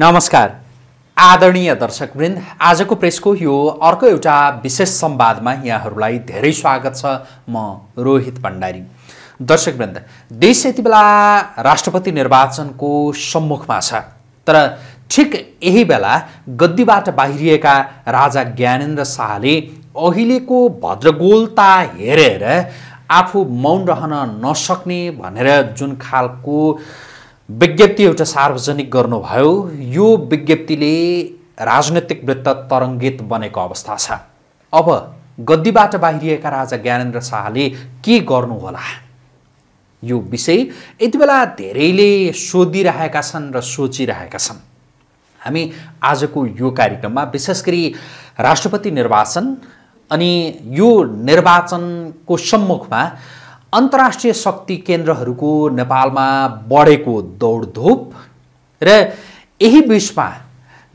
नमस्कार आदरणीय दर्शकवृन्द आजको प्रेसको यो अर्को एउटा विशेष संवादमा यहाँहरूलाई धेरै स्वागत छ म रोहित भण्डारी दर्शकवृन्द देश यति बेला राष्ट्रपति निर्वाचनको सम्मुखमा छ तर ठिक यही बेला गद्दीबाट बाहिरिएका राजा ज्ञानेन्द्र शाहले अहिलेको भद्रगोलता हेरेर आफू मौन रहन नसक्ने भनेर जुन खालको विज्ञप्ति एउटा सार्वजनिक गर्नुभयो यो विज्ञप्तिले राजनैतिक वृत्त तरङ्गित बनेको अवस्था छ अब गद्दीबाट बाहिरिएका राजा ज्ञानेन्द्र शाहले के गर्नुहोला यो विषय यति बेला धेरैले सोधिरहेका छन् र सोचिरहेका छन् हामी आजको यो कार्यक्रममा विशेष गरी राष्ट्रपति निर्वाचन अनि यो निर्वाचनको सम्मुखमा अन्तर्राष्ट्रिय शक्ति केन्द्रहरूको नेपालमा बढेको दौडधुप र यही बिचमा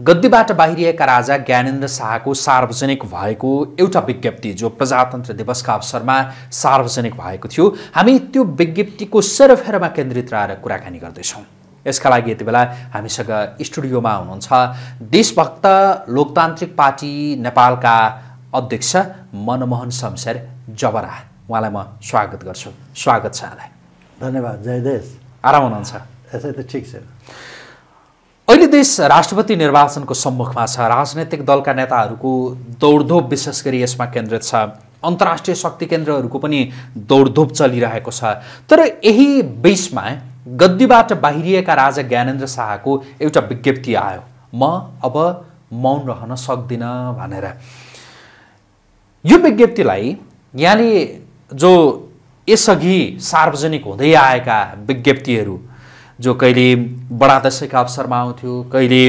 गद्दीबाट बाहिरिएका राजा ज्ञानेन्द्र शाहको सार्वजनिक भएको एउटा विज्ञप्ति जो प्रजातन्त्र दिवसका अवसरमा सार्वजनिक भएको थियो हामी त्यो विज्ञप्तिको सरफेरमा केन्द्रित रहेर कुराकानी गर्दैछौँ यसका लागि यति बेला हामीसँग स्टुडियोमा हुनुहुन्छ देशभक्त लोकतान्त्रिक पार्टी नेपालका अध्यक्ष मनमोहन शमशेर जबरा उहाँलाई म स्वागत गर्छु स्वागत छ यहाँलाई धन्यवाद जयदेश आराम हुनुहुन्छ यसै त ठिक छ अहिले देश राष्ट्रपति निर्वाचनको सम्मुखमा छ राजनैतिक दलका नेताहरूको दौडधोप विशेष गरी यसमा केन्द्रित छ अन्तर्राष्ट्रिय शक्ति केन्द्रहरूको पनि दौडधोप चलिरहेको छ तर यही बिचमा गद्दीबाट बाहिरिएका राजा ज्ञानेन्द्र शाहको एउटा विज्ञप्ति आयो म अब मौन रहन सक्दिनँ भनेर यो विज्ञप्तिलाई यहाँले जो यसअघि सार्वजनिक हुँदै आएका विज्ञप्तिहरू जो कहिले बडा दशैँका अवसरमा आउँथ्यो कहिले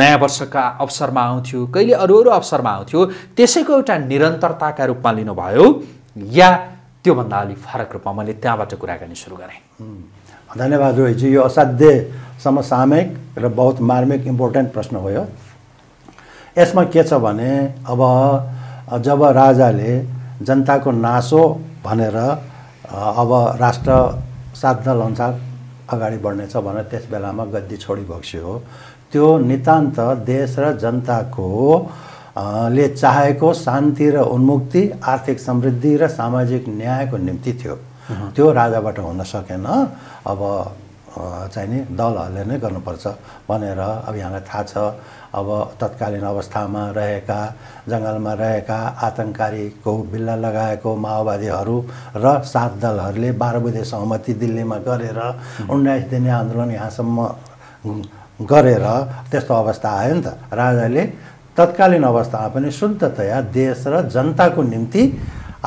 नयाँ वर्षका अवसरमा आउँथ्यो कहिले अरू अरू अवसरमा आउँथ्यो त्यसैको एउटा निरन्तरताका रूपमा लिनुभयो या त्योभन्दा अलिक फरक रूपमा मैले त्यहाँबाट कुराकानी सुरु गरेँ धन्यवाद रोहितजी यो असाध्य समसामयिक र बहुत मार्मिक इम्पोर्टेन्ट प्रश्न हो यो यसमा के छ भने अब जब राजाले जनताको नासो भनेर अब राष्ट्र सात दल अनुसार अगाडि बढ्नेछ भनेर त्यस बेलामा गद्दी छोड़ी हो त्यो नितान्त देश र जनताको ले चाहेको शान्ति र उन्मुक्ति आर्थिक समृद्धि र सामाजिक न्यायको निम्ति थियो त्यो राजाबाट हुन सकेन अब चाहिने दलहरूले नै गर्नुपर्छ भनेर अब यहाँलाई थाहा छ अब तत्कालीन अवस्थामा रहेका जङ्गलमा रहेका आतङ्ककारीको बिल्ला लगाएको माओवादीहरू र सात दलहरूले बाह्र बजे सहमति दिल्लीमा गरेर उन्नाइस दिने आन्दोलन यहाँसम्म गरेर त्यस्तो अवस्था आयो नि त राजाले तत्कालीन अवस्थामा पनि शुद्धतया देश र जनताको निम्ति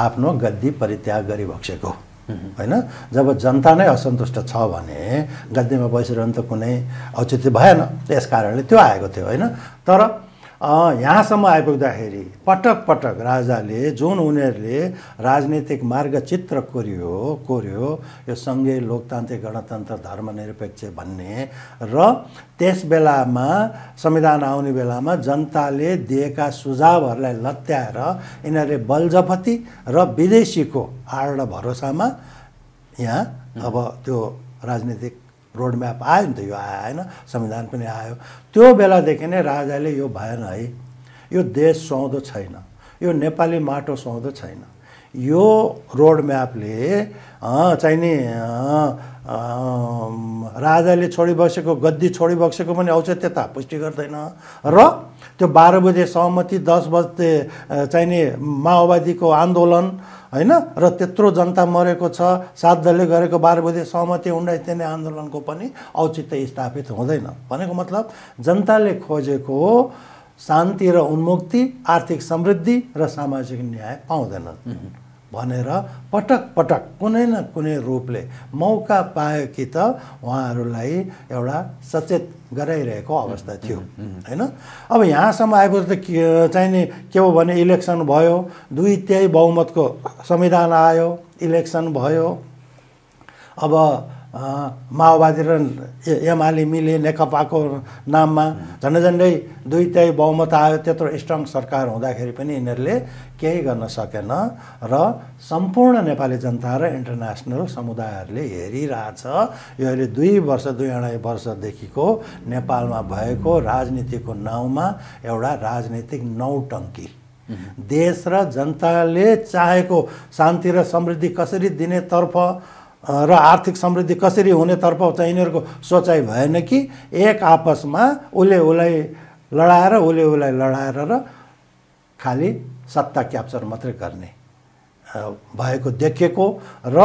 आफ्नो गद्दी परित्याग गरिबक्सेको होइन जब जनता नै असन्तुष्ट छ भने गद्दीमा बसिरहनु त कुनै औचित्य भएन त्यस कारणले त्यो आएको थियो होइन तर यहाँसम्म आइपुग्दाखेरि पटक पटक राजाले जुन उनीहरूले राजनीतिक मार्गचित्र चित्र कोरियो कोर्यो यो सङ्घीय लोकतान्त्रिक गणतन्त्र धर्मनिरपेक्ष भन्ने र त्यस बेलामा संविधान आउने बेलामा जनताले दिएका सुझावहरूलाई लत्याएर यिनीहरूले बलजपति र विदेशीको आड भरोसामा यहाँ अब त्यो राजनीतिक रोड म्याप आयो नि त यो आयो आएन संविधान पनि आयो त्यो बेलादेखि नै राजाले यो भएन है यो देश सुहाउँदो छैन यो नेपाली माटो सुहाउँदो छैन यो रोड चाहिँ नि राजाले छोडिबसेको गद्दी छोडिबसेको पनि औचित्यता पुष्टि गर्दैन र त्यो बाह्र बजे सहमति दस बजे चाहिँ नि माओवादीको आन्दोलन होइन र त्यत्रो जनता मरेको छ सात दलले गरेको बाह्र बजे सहमति उन्नाइस दिने आन्दोलनको पनि औचित्य स्थापित हुँदैन भनेको मतलब जनताले खोजेको शान्ति र उन्मुक्ति आर्थिक समृद्धि र सामाजिक न्याय पाउँदैनन् भनेर पटक पटक कुनै न कुनै रूपले मौका पायो कि त उहाँहरूलाई एउटा सचेत गराइरहेको अवस्था थियो होइन अब यहाँसम्म आइपुग्दा त चाहिने के हो भने इलेक्सन भयो दुई त्यही बहुमतको संविधान आयो इलेक्सन भयो अब माओवादी र एमाले मिले नेकपाको नाममा झन्डै झन्डै दुई तिहाई बहुमत आयो त्यत्रो स्ट्रङ सरकार हुँदाखेरि पनि यिनीहरूले केही गर्न सकेन र सम्पूर्ण नेपाली जनता र इन्टरनेसनल समुदायहरूले हेरिरहेछ यो अहिले दुई वर्ष दुई अढाई वर्षदेखिको नेपालमा भएको राजनीतिको नाउँमा एउटा राजनीतिक नौटङ्की देश र जनताले चाहेको शान्ति र समृद्धि कसरी दिनेतर्फ र आर्थिक समृद्धि कसरी हुनेतर्फ चाहिँ यिनीहरूको सोचाइ भएन कि एक आपसमा उसले उसलाई लडाएर उसले उसलाई लडाएर र खालि सत्ता क्याप्चर मात्रै गर्ने भएको देखेको र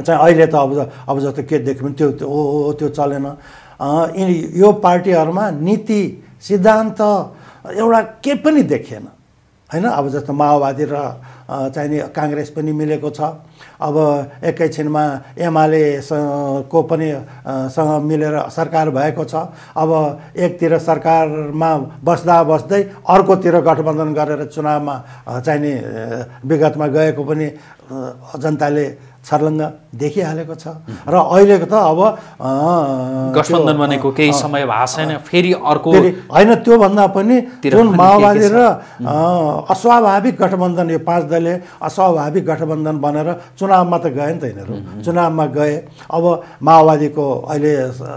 चाहिँ अहिले त अब अब जस्तो के देख्यो भने त्यो ओ त्यो चलेन यिनी यो पार्टीहरूमा नीति सिद्धान्त एउटा के पनि देखिएन होइन अब जस्तो माओवादी र चाहिने काङ्ग्रेस पनि मिलेको छ अब एकैछिनमा एमाले को पनि सँग मिलेर सरकार भएको छ अब एकतिर सरकारमा बस्दा बस्दै अर्कोतिर गठबन्धन गरेर चुनावमा चाहिने विगतमा गएको पनि जनताले छर्लङ्ग देखिहालेको छ र अहिलेको त अब गठबन्धन भनेको केही समय भएको छैन फेरि अर्को होइन त्योभन्दा पनि जुन माओवादी र अस्वाभाविक गठबन्धन यो पाँच दलीय अस्वाभाविक गठबन्धन बनेर चुनावमा त गए नि त यिनीहरू चुनावमा गए अब माओवादीको अहिले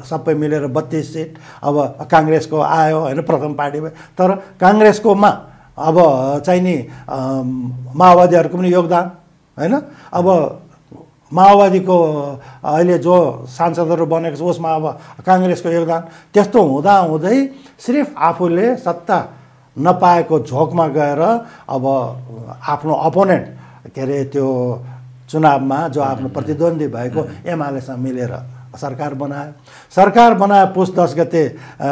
सबै मिलेर बत्तिस सिट अब काङ्ग्रेसको आयो होइन प्रथम पार्टी तर काङ्ग्रेसकोमा अब चाहिँ नि माओवादीहरूको पनि योगदान होइन अब माओवादीको अहिले जो सांसदहरू बनेको छ उसमा अब काङ्ग्रेसको योगदान त्यस्तो हुँदाहुँदै सिर्फ आफूले सत्ता नपाएको झोकमा गएर अब आफ्नो अपोनेन्ट के अरे त्यो चुनावमा जो आफ्नो प्रतिद्वन्दी भएको एमालेसँग मिलेर सरकार बनायो सरकार बनायो पुस दस गते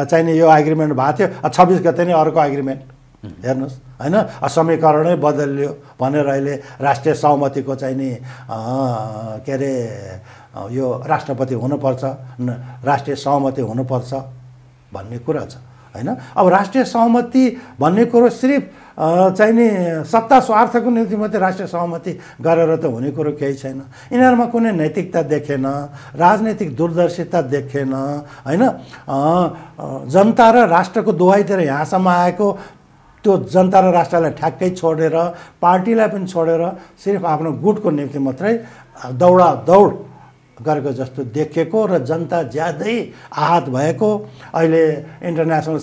चाहिने यो एग्रिमेन्ट भएको थियो छब्बिस गते नै अर्को एग्रिमेन्ट हेर्नुहोस् होइन समीकरणै बदलियो भनेर अहिले राष्ट्रिय सहमतिको चाहिँ नि के अरे यो राष्ट्रपति हुनुपर्छ राष्ट्रिय सहमति हुनुपर्छ भन्ने कुरा छ होइन अब राष्ट्रिय सहमति भन्ने कुरो सिर्फ चाहिँ नि सत्ता स्वार्थको निम्ति मात्रै राष्ट्रिय सहमति गरेर त हुने कुरो केही छैन यिनीहरूमा कुनै नैतिकता देखेन राजनैतिक दूरदर्शिता देखेन होइन जनता र राष्ट्रको दुवाईतिर यहाँसम्म आएको त्यो जनता र राष्ट्रलाई ठ्याक्कै छोडेर पार्टीलाई पनि छोडेर सिर्फ आफ्नो गुटको निम्ति मात्रै दौडा दौड गरेको जस्तो देखिएको र जनता ज्यादै आहत भएको अहिले इन्टरनेसनल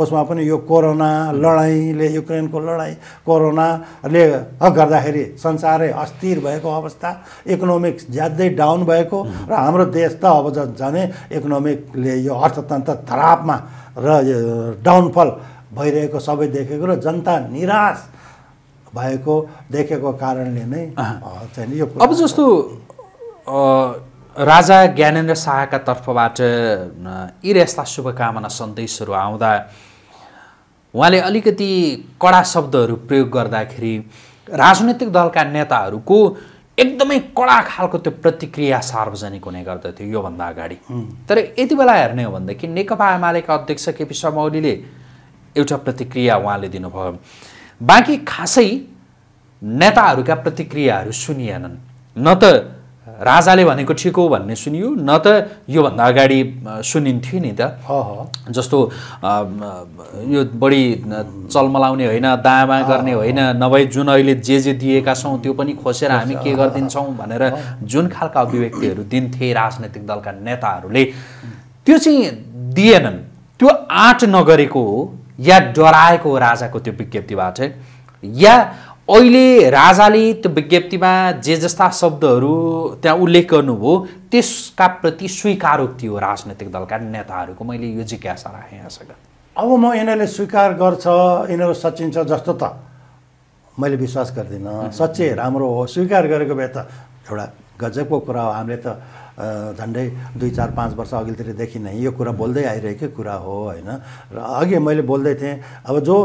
उसमा पनि यो कोरोना लडाइँले युक्रेनको लडाइँ कोरोनाले गर्दाखेरि संसारै अस्थिर भएको अवस्था इकोनोमिक्स ज्यादै डाउन भएको र हाम्रो देश त अब झनै इकोनोमिकले यो अर्थतन्त्र थरापमा र डाउनफल भइरहेको सबै देखेको र जनता निराश भएको देखेको कारणले नै चाहिँ यो अब जस्तो राजा ज्ञानेन्द्र शाहका तर्फबाट यी यस्ता शुभकामना सन्देशहरू आउँदा उहाँले अलिकति कडा शब्दहरू प्रयोग गर्दाखेरि राजनैतिक दलका नेताहरूको एकदमै कडा खालको त्यो प्रतिक्रिया सार्वजनिक हुने गर्दथ्यो योभन्दा अगाडि तर यति बेला हेर्ने हो भनेदेखि नेकपा एमालेका अध्यक्ष केपी शर्मा ओलीले एउटा प्रतिक्रिया उहाँले दिनुभयो बाँकी खासै नेताहरूका प्रतिक्रियाहरू सुनिएनन् न त राजाले भनेको ठिक हो भन्ने सुनियो न त योभन्दा अगाडि सुनिन्थ्यो नि त जस्तो यो बढी चलमलाउने होइन दामा गर्ने होइन नभए जुन अहिले जे जे दिएका छौँ त्यो पनि खोसेर हामी के गरिदिन्छौँ भनेर जुन खालका अभिव्यक्तिहरू दिन्थे राजनैतिक दलका नेताहरूले त्यो चाहिँ दिएनन् त्यो आँट नगरेको हो या डराएको राजाको त्यो विज्ञप्तिबाट या अहिले राजाले त्यो विज्ञप्तिमा जे जस्ता शब्दहरू त्यहाँ उल्लेख गर्नुभयो त्यसका प्रति स्वीकारोक्ति हो राजनैतिक दलका नेताहरूको मैले यो जिज्ञासा राखेँ यहाँसँग अब म यिनीहरूले स्वीकार गर्छ यिनीहरू सचिन्छ जस्तो त मैले विश्वास गर्दिनँ सच्चै राम्रो हो स्वीकार गरेको भए त एउटा गजबको कुरा हो हामीले त झन्डै दुई चार पाँच वर्ष अघिल्तिरदेखि नै यो कुरा बोल्दै आइरहेकै कुरा हो होइन र अघि मैले बोल्दै थिएँ अब जो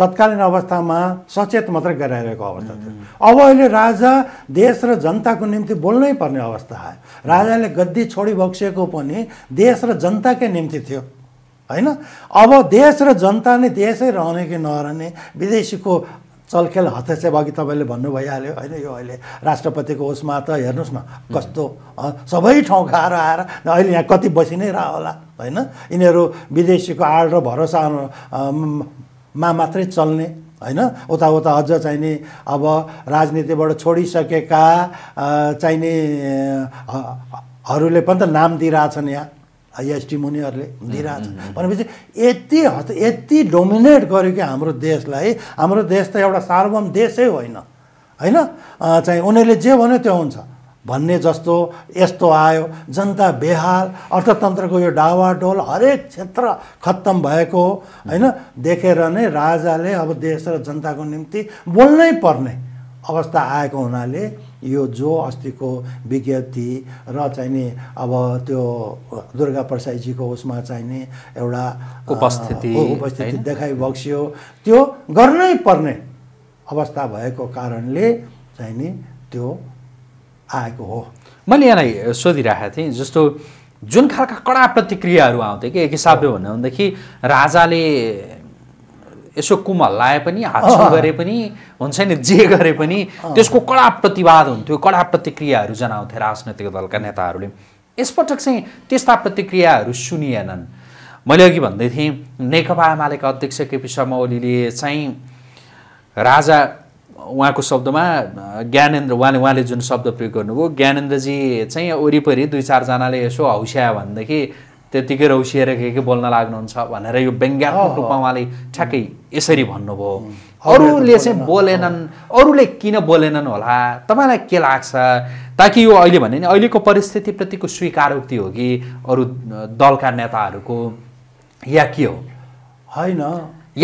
तत्कालीन अवस्थामा सचेत मात्रै गराइरहेको अवस्था थियो अब अहिले राजा देश र जनताको निम्ति बोल्नै पर्ने अवस्था आयो राजाले गद्दी छोडी बक्सिएको पनि देश र जनताकै निम्ति थियो होइन अब देश र जनता नै देशै रहने कि नरहने विदेशीको चलखेल हस्तक्षेप अघि तपाईँले भन्नु भइहाल्यो होइन यो अहिले राष्ट्रपतिको उसमा त हेर्नुहोस् न कस्तो सबै ठाउँ गएर आएर अहिले यहाँ कति बसि नै रह होला होइन यिनीहरू विदेशीको आड र भरोसामा मात्रै चल्ने होइन उताउता अझ चाहिने अब राजनीतिबाट छोडिसकेका चाहिने हरूले पनि त नाम दिइरहेछन् यहाँ एसटी मुनिहरूले दिइरहेछ भनेपछि यति हत यति डोमिनेट गर्यो कि हाम्रो देशलाई हाम्रो देश त एउटा सार्वभौम देशै होइन होइन चाहिँ उनीहरूले जे भन्यो त्यो हुन्छ भन्ने जस्तो यस्तो आयो जनता बेहाल अर्थतन्त्रको यो डावाडोल हरेक क्षेत्र खत्तम भएको हो होइन देखेर नै राजाले अब देश र जनताको निम्ति बोल्नै पर्ने अवस्था आएको हुनाले यो जो अस्तिको विज्ञप्ति र चाहिँ नि अब त्यो दुर्गा प्रसाईजीको उसमा चाहिने एउटा उपस्थिति उपस्थिति देखाइ बक्सियो त्यो गर्नै पर्ने अवस्था भएको कारणले चाहिँ नि त्यो आएको हो मैले यहाँलाई सोधिरहेको थिएँ जस्तो जुन खालका कडा प्रतिक्रियाहरू आउँथे कि एक हिसाबले भन्यो भनेदेखि राजाले यसो कुम हल्लाए पनि हात गरे पनि हुन्छ नि जे गरे पनि त्यसको कडा प्रतिवाद हुन्थ्यो कडा प्रतिक्रियाहरू जनाउँथे राजनैतिक दलका नेताहरूले यसपटक चाहिँ त्यस्ता प्रतिक्रियाहरू सुनिएनन् मैले अघि भन्दै थिएँ नेकपा एमालेका अध्यक्ष केपी शर्मा ओलीले चाहिँ राजा उहाँको शब्दमा ज्ञानेन्द्र उहाँले उहाँले जुन शब्द प्रयोग गर्नुभयो ज्ञानेन्द्रजी चाहिँ वरिपरि दुई चारजनाले यसो हौस्यायो भनेदेखि त्यत्तिकै रौसिएर के के बोल्न लाग्नुहुन्छ भनेर यो व्यङ्ग्यात्मक रूपमा उहाँले ठ्याक्कै यसरी भन्नुभयो अरूले चाहिँ बोलेनन् अरूले किन बोलेनन् होला तपाईँलाई के लाग्छ ताकि यो अहिले भने नि अहिलेको परिस्थितिप्रतिको स्वीकारोक्ति हो कि अरू दलका नेताहरूको या के हो होइन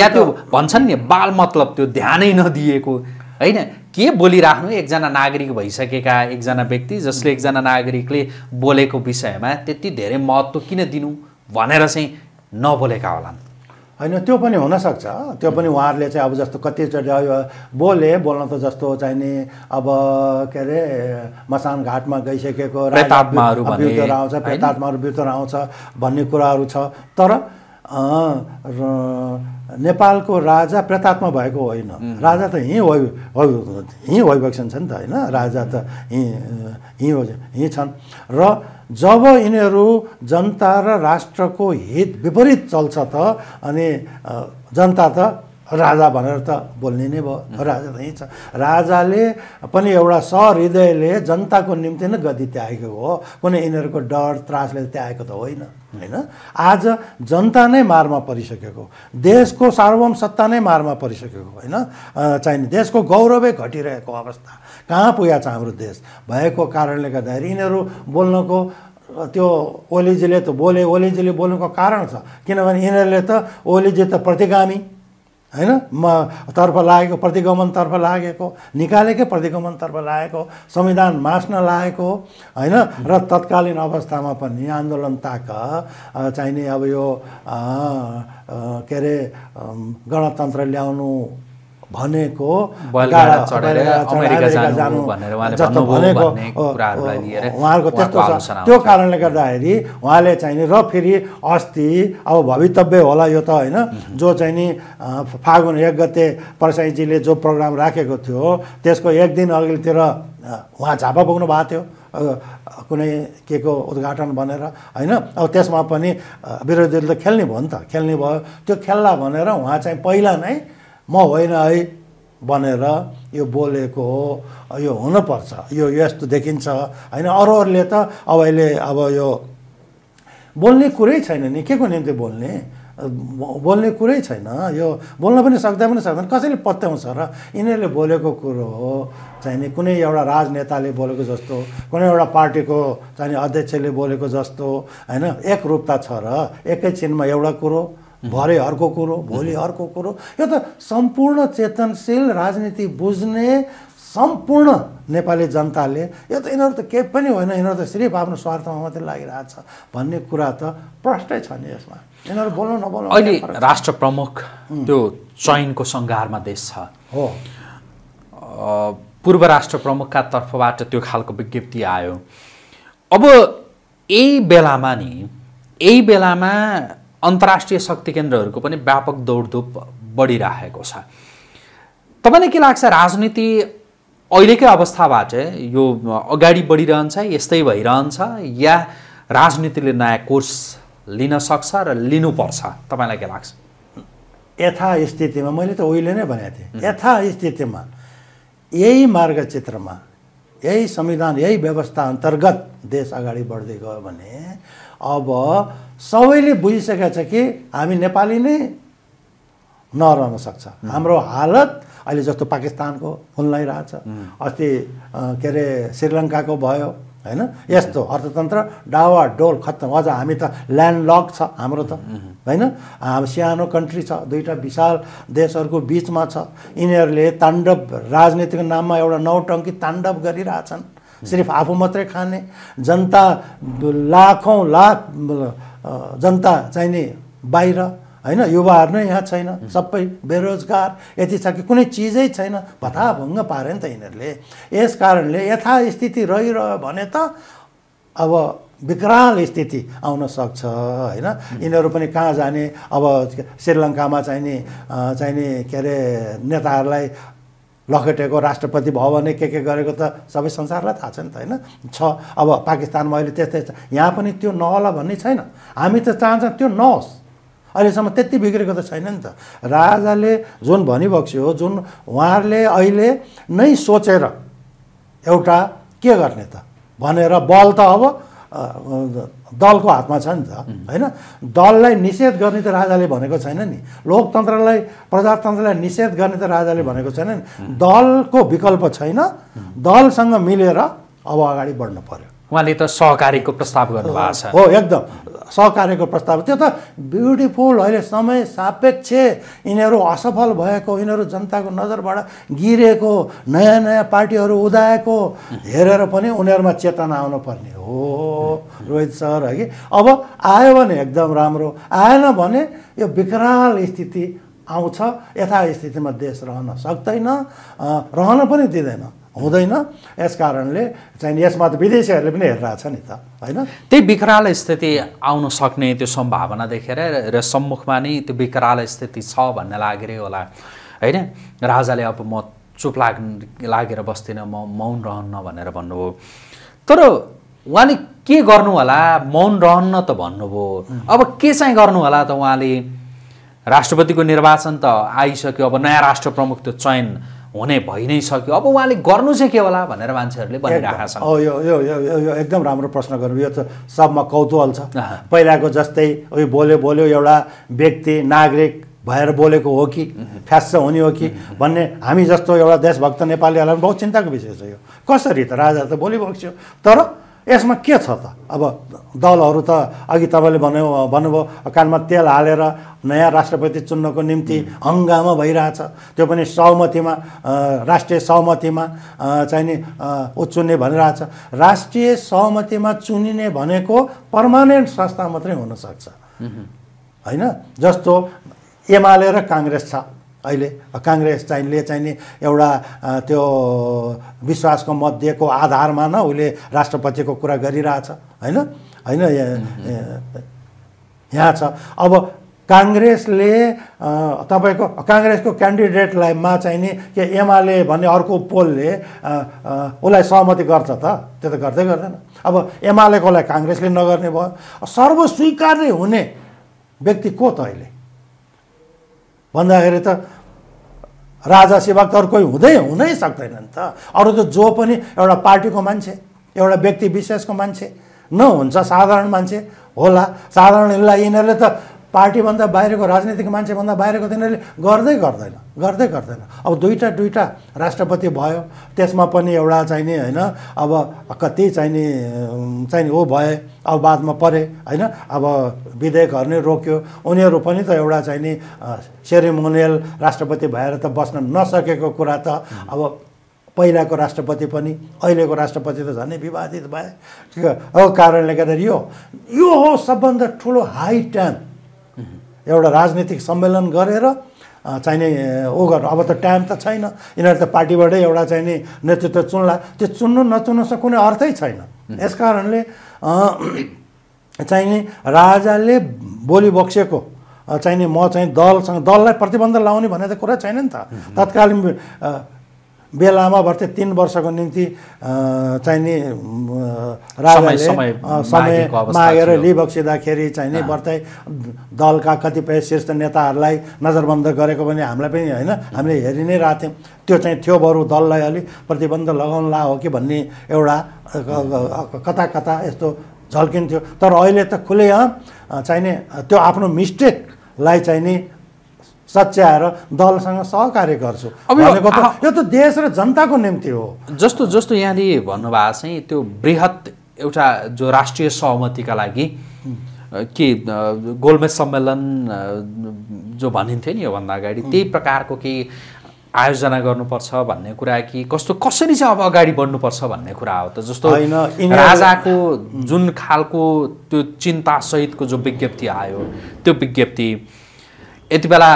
या त्यो भन्छन् नि बाल मतलब त्यो ध्यानै नदिएको होइन के बोलिराख्नु एकजना नागरिक भइसकेका एकजना व्यक्ति जसले एकजना नागरिकले बोलेको विषयमा त्यति धेरै महत्त्व किन दिनु भनेर चाहिँ नबोलेका होलान् होइन त्यो पनि हुनसक्छ त्यो पनि उहाँहरूले चाहिँ अब जस्तो कतिचोटि बोले बोल्न त जस्तो चाहिँ नि अब के अरे मसान घाटमा गइसकेको विरुद्धहरू आउँछ प्रेतात्माहरू विरुद्धहरू आउँछ भन्ने कुराहरू छ तर नेपालको राजा प्रेतात्मा भएको होइन राजा त यहीँ वै यहीँ वैभक्षण छन् त होइन राजा त यहीँ यहीँ यहीँ छन् र जब यिनीहरू जनता र राष्ट्रको हित विपरीत चल्छ त अनि जनता त राजा भनेर त बोल्ने नै भयो राजा त यहीँ छ राजाले पनि एउटा सहृदयले जनताको निम्ति नै गति त्यागेको हो कुनै यिनीहरूको डर त्रासले त्यागेको त होइन होइन आज जनता नै मारमा परिसकेको देशको सार्वभौम सत्ता नै मारमा परिसकेको होइन चाहिने देशको गौरवै घटिरहेको अवस्था कहाँ पुगेको छ हाम्रो देश भएको कारणले गर्दाखेरि यिनीहरू बोल्नको त्यो ओलीजीले त बोले ओलीजीले बोल्नुको कारण छ किनभने यिनीहरूले त ओलीजी त प्रतिगामी होइन म तर्फ लागेको प्रतिगमनतर्फ लागेको निकालेकै प्रतिगमनतर्फ लागेको संविधान मास्न लागेको होइन र तत्कालीन अवस्थामा पनि आन्दोलन ताक चाहिने अब यो के अरे गणतन्त्र ल्याउनु भनेको जानु उहाँहरूको त्यस्तो छ त्यो कारणले गर्दाखेरि उहाँले चाहिँ नि र फेरि अस्ति अब भवितव्य होला यो त होइन जो चाहिँ नि फागुन एक गते परसाईजीले जो प्रोग्राम राखेको थियो त्यसको एक दिन अघिल्तिर उहाँ झापा पुग्नु भएको थियो कुनै के को उद्घाटन भनेर होइन अब त्यसमा पनि विरोधीले त खेल्ने भयो नि त खेल्ने भयो त्यो खेल्ला भनेर उहाँ चाहिँ पहिला नै म होइन है भनेर यो बोलेको हो यो हुनपर्छ यो यस्तो देखिन्छ होइन अरूहरूले त अब अहिले अब यो बोल्ने कुरै छैन नि के को निम्ति बोल्ने बोल्ने कुरै छैन यो बोल्न पनि सक्दा पनि सक्दैन कसैले पत्याउँछ र यिनीहरूले बोलेको कुरो हो चाहिँ नि कुनै एउटा राजनेताले बोलेको जस्तो कुनै एउटा पार्टीको चाहिने अध्यक्षले बोलेको जस्तो होइन एकरूपता छ र एकैछिनमा एउटा कुरो भरे अर्को कुरो भोलि अर्को कुरो यो त सम्पूर्ण चेतनशील राजनीति बुझ्ने सम्पूर्ण नेपाली जनताले यो त यिनीहरू त केही पनि होइन यिनीहरू त सिर्फ आफ्नो स्वार्थमा मात्रै लागिरहेछ भन्ने कुरा त प्रष्टै छ नि यसमा यिनीहरू बोल्नु नबोल्नु अहिले राष्ट्र प्रमुख त्यो चयनको सङ्घारमा देश छ हो पूर्व राष्ट्र प्रमुखका तर्फबाट त्यो खालको विज्ञप्ति आयो अब यही बेलामा नि यही बेलामा अन्तर्राष्ट्रिय शक्ति केन्द्रहरूको पनि व्यापक दौडधुप बढिराखेको छ तपाईँलाई के लाग्छ राजनीति अहिलेकै अवस्थाबाट यो अगाडि बढिरहन्छ यस्तै भइरहन्छ या राजनीतिले नयाँ कोर्स लिन सक्छ र लिनुपर्छ तपाईँलाई के लाग्छ यथास्थितिमा मैले त उहिले नै भनेको थिएँ यथास्थितिमा यही मार्गचित्रमा यही संविधान यही व्यवस्था अन्तर्गत देश अगाडि बढ्दै गयो भने अब सबैले बुझिसकेको छ कि हामी नेपाली नै नरहन सक्छ हाम्रो हालत अहिले जस्तो पाकिस्तानको हुन्लाइरहेछ अस्ति के अरे श्रीलङ्काको भयो होइन यस्तो अर्थतन्त्र डावा डोल खत्तम अझ हामी त ल्यान्ड लक छ हाम्रो त होइन सानो कन्ट्री छ दुईवटा विशाल देशहरूको बिचमा छ यिनीहरूले ताण्डव राजनीतिको नाममा एउटा नौटङ्की ताण्डव गरिरहेछन् सिर्फ आफू मात्रै खाने जनता लाखौँ लाख जनता चाहिने बाहिर होइन युवाहरू नै यहाँ छैन सबै बेरोजगार यति छ कि कुनै चिजै छैन भताभङ्ग पार्यो नि त यिनीहरूले यस कारणले यथास्थिति रहिरह्यो भने त अब विकराल स्थिति आउन सक्छ होइन यिनीहरू पनि कहाँ जाने अब श्रीलङ्कामा चाहिने चाहिने के अरे नेताहरूलाई लखेटेको राष्ट्रपति भयो भने के के गरेको त सबै संसारलाई थाहा छ नि त होइन छ अब पाकिस्तानमा अहिले त्यस्तै छ यहाँ पनि त्यो नहोला भन्ने छैन हामी त चाहन्छौँ त्यो नहोस् अहिलेसम्म त्यति बिग्रेको त छैन नि त राजाले जुन भनिबक्स्यो जुन उहाँहरूले अहिले नै सोचेर एउटा के गर्ने त भनेर बल त अब दलको हातमा छ नि त होइन दललाई निषेध गर्ने त राजाले भनेको छैन नि लोकतन्त्रलाई प्रजातन्त्रलाई निषेध गर्ने त राजाले भनेको छैन नि दलको विकल्प छैन दलसँग मिलेर अब अगाडि बढ्नु पर्यो उहाँले त सहकारीको प्रस्ताव गर्नुभएको छ हो एकदम सहकारीको प्रस्ताव त्यो त ब्युटिफुल अहिले समय सापेक्ष यिनीहरू असफल भएको यिनीहरू जनताको नजरबाट गिरेको नयाँ नयाँ पार्टीहरू उदाएको हेरेर पनि उनीहरूमा चेतना आउनुपर्ने हो रोहित सर है अब आयो भने एकदम राम्रो आएन भने यो विकराल स्थिति आउँछ यथास्थितिमा देश रहन सक्दैन रहन पनि दिँदैन हुँदैन यस कारणले चाहिँ यसमा त विदेशीहरूले पनि हेरिरहेछ नि त होइन त्यही विकराल स्थिति आउन सक्ने त्यो सम्भावना देखेर र सम्मुखमा नै त्यो विकराल स्थिति छ भन्ने लागेरै होला होइन राजाले अब म चुप लाग लागेर बस्दिनँ म मौन रहन्न भनेर भन्नुभयो तर उहाँले के गर्नु होला मौन रहन्न त भन्नुभयो अब के चाहिँ गर्नु होला त उहाँले राष्ट्रपतिको निर्वाचन त आइसक्यो अब नयाँ राष्ट्र प्रमुख त्यो चयन हुने भइ नै सक्यो अब उहाँले गर्नु चाहिँ के होला भनेर मान्छेहरूले भनिरहेका छन् यो यो यो यो एकदम राम्रो प्रश्न गर्नु यो त सबमा कौतूहल छ पहिलाको जस्तै उयो बोल्यो बोल्यो एउटा व्यक्ति नागरिक भएर बोलेको हो कि फ्यास हुने हो कि भन्ने हामी जस्तो एउटा देशभक्त नेपालीहरूलाई पनि बहुत चिन्ताको विषय छ यो कसरी त राजा त बोलिबस्यो तर यसमा के छ त अब दलहरू त अघि तपाईँले भन्यो भन्नुभयो कानमा तेल हालेर नयाँ राष्ट्रपति चुन्नको निम्ति हङ्गामा भइरहेछ त्यो पनि सहमतिमा राष्ट्रिय सहमतिमा चाहिने ऊ चुन्ने भनिरहेछ राष्ट्रिय सहमतिमा चुनिने भनेको पर्मानेन्ट संस्था मात्रै हुनसक्छ होइन जस्तो एमाले र काङ्ग्रेस छ अहिले काङ्ग्रेस चाहिँले चाहिने एउटा त्यो विश्वासको मत दिएको आधारमा न उसले राष्ट्रपतिको कुरा गरिरहेछ होइन होइन यहाँ छ अब काङ्ग्रेसले तपाईँको काङ्ग्रेसको क्यान्डिडेटलाईमा चाहिने के एमाले भन्ने अर्को पोलले उसलाई सहमति गर्छ त त्यो त गर्दै गर्दैन अब एमालेकोलाई काङ्ग्रेसले नगर्ने भयो सर्वस्वीकार्य हुने व्यक्ति को त अहिले भन्दाखेरि त राजा त सेवाकर कोही हुँदै हुनै सक्दैन नि त अरू त जो पनि एउटा पार्टीको मान्छे एउटा व्यक्ति विशेषको मान्छे नहुन्छ साधारण मान्छे होला साधारणलाई यिनीहरूले त पार्टीभन्दा बाहिरको राजनीतिक मान्छेभन्दा बाहिरको तिनीहरूले गर्दै गर्दैन गर्दै गर्दैन अब दुईवटा दुईवटा राष्ट्रपति भयो त्यसमा पनि एउटा चाहिने होइन अब कति चाहिने चाहिने ऊ भए अब बादमा परे होइन अब विधेयकहरू नै रोक्यो उनीहरू पनि त एउटा चाहिने सेरेमोनियल राष्ट्रपति भएर त बस्न नसकेको कुरा त अब पहिलाको राष्ट्रपति पनि अहिलेको राष्ट्रपति त झनै विवादित भए ठिक हो कारणले गर्दा यो यो हो सबभन्दा ठुलो हाई टाइम एउटा राजनीतिक सम्मेलन गरेर चाहिने ओ गर्नु अब त टाइम त छैन यिनीहरू त पार्टीबाटै एउटा चाहिने नेतृत्व चुन्ला त्यो चुन्नु नचुन्नुसँग कुनै अर्थै छैन यस कारणले चाहिने राजाले बोली बक्सेको चाहिने म चाहिँ दलसँग दललाई प्रतिबन्ध लाउने भन्ने त कुरा छैन नि त तत्कालीन बेलामा भर्थे तिन वर्षको निम्ति चाहिने राजाले समय मागेर लिइबक्सिँदाखेरि चाहिने बर्तै दलका कतिपय शीर्ष नेताहरूलाई नजरबन्द गरेको पनि हामीलाई पनि होइन हामीले हेरि नै रहेको त्यो चाहिँ थियो बरु दललाई अलिक प्रतिबन्ध लगाउन ला हो कि भन्ने एउटा कता कता यस्तो झल्किन्थ्यो तर अहिले त खुले चाहिने त्यो आफ्नो मिस्टेकलाई नि सच्याएर दलसँग सहकार्य गर्छु भनेको यो त देश र जनताको निम्ति हो जस्तो जस्तो यहाँले भन्नुभएको चाहिँ त्यो बृहत एउटा जो राष्ट्रिय सहमतिका लागि के गोलमेज सम्मेलन जो भनिन्थ्यो नि योभन्दा अगाडि त्यही प्रकारको केही आयोजना गर्नुपर्छ भन्ने कुरा कि कस्तो कसरी चाहिँ अब अगाडि बढ्नुपर्छ भन्ने कुरा हो त जस्तो राजाको जुन खालको त्यो चिन्तासहितको जो विज्ञप्ति आयो त्यो विज्ञप्ति यति बेला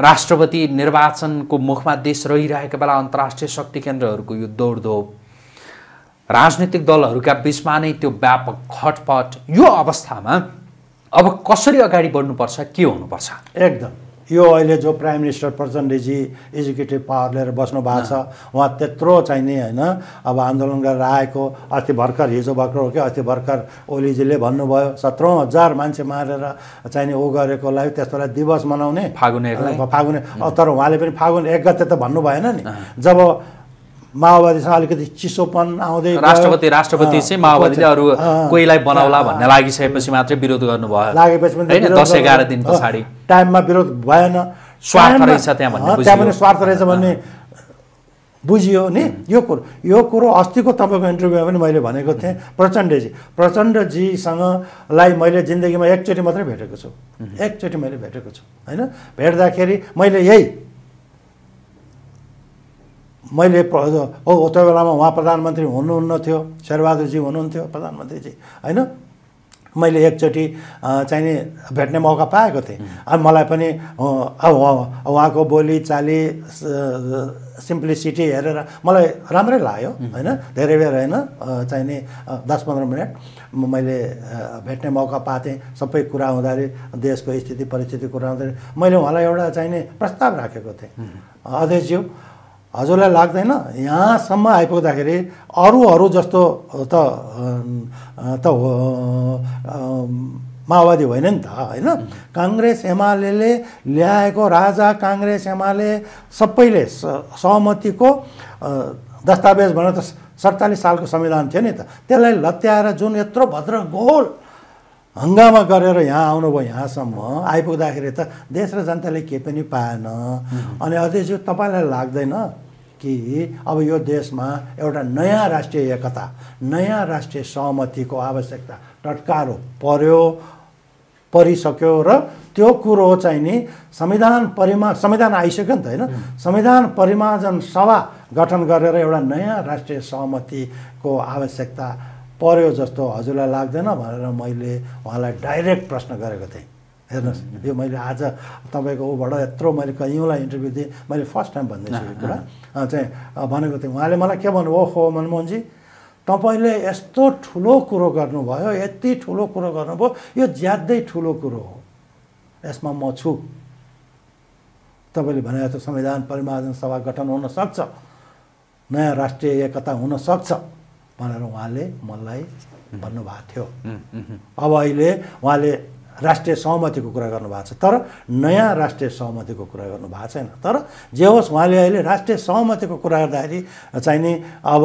राष्ट्रपति निर्वाचनको मुखमा देश रहिरहेको बेला अन्तर्राष्ट्रिय शक्ति केन्द्रहरूको यो दौडधोप राजनीतिक दलहरूका बिचमा नै त्यो व्यापक खटपट यो अवस्थामा अब कसरी अगाडि बढ्नुपर्छ के हुनुपर्छ एकदम यो अहिले जो प्राइम मिनिस्टर प्रचण्डजी एजुकेटिभ पावर लिएर बस्नु भएको छ उहाँ त्यत्रो चाहिने होइन अब आन्दोलन गरेर आएको अस्ति भर्खर हिजो भर्खर हो कि अस्ति भर्खर ओलीजीले भन्नुभयो सत्रौँ हजार मान्छे मारेर चाहिने ऊ गरेकोलाई त्यस्तोलाई दिवस मनाउने फागुन फागुने तर उहाँले पनि फागुन एक गते त भन्नु भएन नि जब माओवादीसँग अलिकति चिसोपन आउँदै राष्ट्रपति राष्ट्रपति चाहिँ माओवादीले अरू कोहीलाई बनाउला भन्ने लागिसकेपछि मात्रै विरोध गर्नुभयो लागेपछि दस एघार दिन पछाडि टाइममा विरोध भएन स्वार्थ रहेछ त्यहाँ भन्ने त्यहाँ पनि स्वार्थ रहेछ भन्ने बुझियो नि यो कुरो यो कुरो अस्तिको तपाईँको इन्टरभ्यूमा पनि मैले भनेको थिएँ प्रचण्डजी प्रचण्डजीसँगलाई मैले जिन्दगीमा एकचोटि मात्रै भेटेको छु एकचोटि मैले भेटेको छु होइन भेट्दाखेरि मैले यही मैले ओ त्यो बेलामा उहाँ प्रधानमन्त्री हुनुहुन्न थियो शेरबहादुरजी हुनुहुन्थ्यो प्रधानमन्त्रीजी होइन मैले एकचोटि चाहिने भेट्ने मौका पाएको थिएँ अनि मलाई पनि उहाँको बोली चाली सिम्प्लिसिटी हेरेर मलाई राम्रै लाग्यो होइन धेरै बेर होइन चाहिने दस पन्ध्र मिनट मैले भेट्ने मौका पाएको थिएँ सबै कुरा हुँदाखेरि देशको स्थिति परिस्थिति कुरा हुँदाखेरि मैले उहाँलाई एउटा चाहिने प्रस्ताव राखेको थिएँ अध्यक्षज्यू हजुरलाई लाग्दैन यहाँसम्म आइपुग्दाखेरि अरू अरू जस्तो त त माओवादी होइन नि त होइन काङ्ग्रेस एमाले ल्याएको राजा काङ्ग्रेस एमाले सबैले सहमतिको दस्तावेज भनेर त सडचालिस सालको संविधान थियो नि त त्यसलाई लत्याएर जुन यत्रो भद्र गोल हङ्गामा गरेर यहाँ आउनुभयो यहाँसम्म आइपुग्दाखेरि त देश र जनताले केही पनि पाएन अनि अझै यो तपाईँलाई लाग्दैन कि अब यो देशमा एउटा नयाँ राष्ट्रिय एकता नयाँ राष्ट्रिय सहमतिको आवश्यकता टटकारो पर्यो परिसक्यो र त्यो कुरो चाहिँ नि संविधान परिमा संविधान आइसक्यो नि त होइन संविधान परिमार्जन सभा गठन गरेर एउटा नयाँ राष्ट्रिय सहमतिको आवश्यकता पर्यो जस्तो हजुरलाई लाग्दैन भनेर मैले उहाँलाई डाइरेक्ट प्रश्न गरेको थिएँ हेर्नुहोस् यो मैले आज तपाईँको ऊबाट यत्रो मैले कैयौँलाई इन्टरभ्यू दिएँ मैले फर्स्ट टाइम भन्दैछु यो कुरा चाहिँ भनेको थिएँ उहाँले मलाई के भन्नु ओहो मनमोहनजी तपाईँले यस्तो ठुलो कुरो गर्नुभयो यति ठुलो कुरो गर्नुभयो यो ज्यादै ठुलो कुरो हो यसमा म छु तपाईँले भने जस्तो संविधान परिमार्जन सभा गठन हुनसक्छ नयाँ राष्ट्रिय एकता हुनसक्छ भनेर उहाँले मलाई भन्नुभएको थियो अब अहिले उहाँले राष्ट्रिय सहमतिको कुरा गर्नुभएको छ तर नयाँ राष्ट्रिय सहमतिको कुरा गर्नुभएको छैन तर जे होस् उहाँले अहिले राष्ट्रिय सहमतिको कुरा गर्दाखेरि चाहिँ नि अब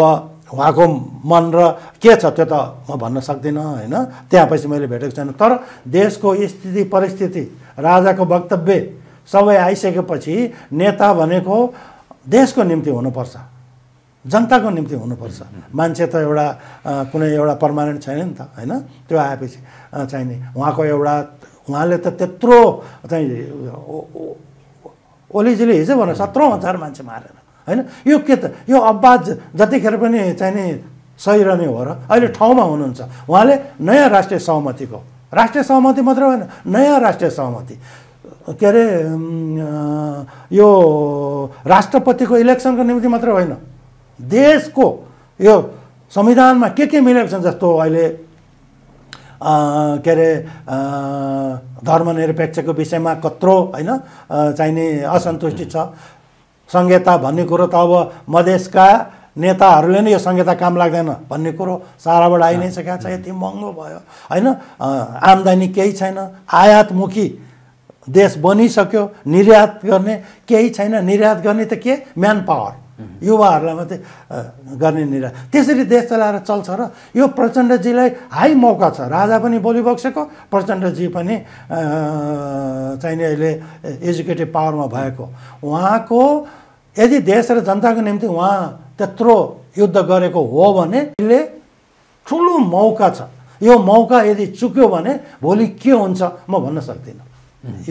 उहाँको मन र के छ त्यो त म भन्न सक्दिनँ होइन त्यहाँ पछि मैले भेटेको छैन तर देशको स्थिति परिस्थिति राजाको वक्तव्य सबै आइसकेपछि नेता भनेको देशको निम्ति हुनुपर्छ जनताको निम्ति हुनुपर्छ मान्छे त एउटा कुनै एउटा पर्मानेन्ट छैन नि त होइन त्यो आएपछि चाहिने उहाँको एउटा उहाँले त त्यत्रो चाहिँ ओलीजीले हिजो भनेर सत्रौँ हजार मान्छे मारेर होइन यो के त यो अब्बाज जतिखेर पनि चाहिने सही रहने हो र अहिले ठाउँमा हुनुहुन्छ उहाँले नयाँ राष्ट्रिय सहमतिको राष्ट्रिय सहमति मात्रै होइन नयाँ राष्ट्रिय सहमति के अरे यो राष्ट्रपतिको इलेक्सनको निम्ति मात्रै होइन देशको यो संविधानमा के के मिलेको छ जस्तो अहिले के अरे धर्मनिरपेक्षको विषयमा कत्रो होइन चाहिने असन्तुष्टि छ संहिता भन्ने कुरो त अब मधेसका नेताहरूले नै यो संहिता काम लाग्दैन भन्ने कुरो साराबाट आइ नै सकेको छ यति महँगो भयो होइन आम्दानी केही छैन आयातमुखी देश बनिसक्यो निर्यात गर्ने केही छैन निर्यात गर्ने त के म्यान पावर युवाहरूलाई मात्रै गर्ने निरा त्यसरी देश चलाएर चल्छ र यो प्रचण्डजीलाई हाई मौका छ राजा पनि बोली बक्सेको प्रचण्डजी पनि चाहिने अहिले एजुकेटिभ पावरमा भएको उहाँको यदि देश र जनताको निम्ति उहाँ त्यत्रो युद्ध गरेको हो भने यसले ठुलो मौका छ यो मौका यदि चुक्यो भने भोलि के हुन्छ म भन्न सक्दिनँ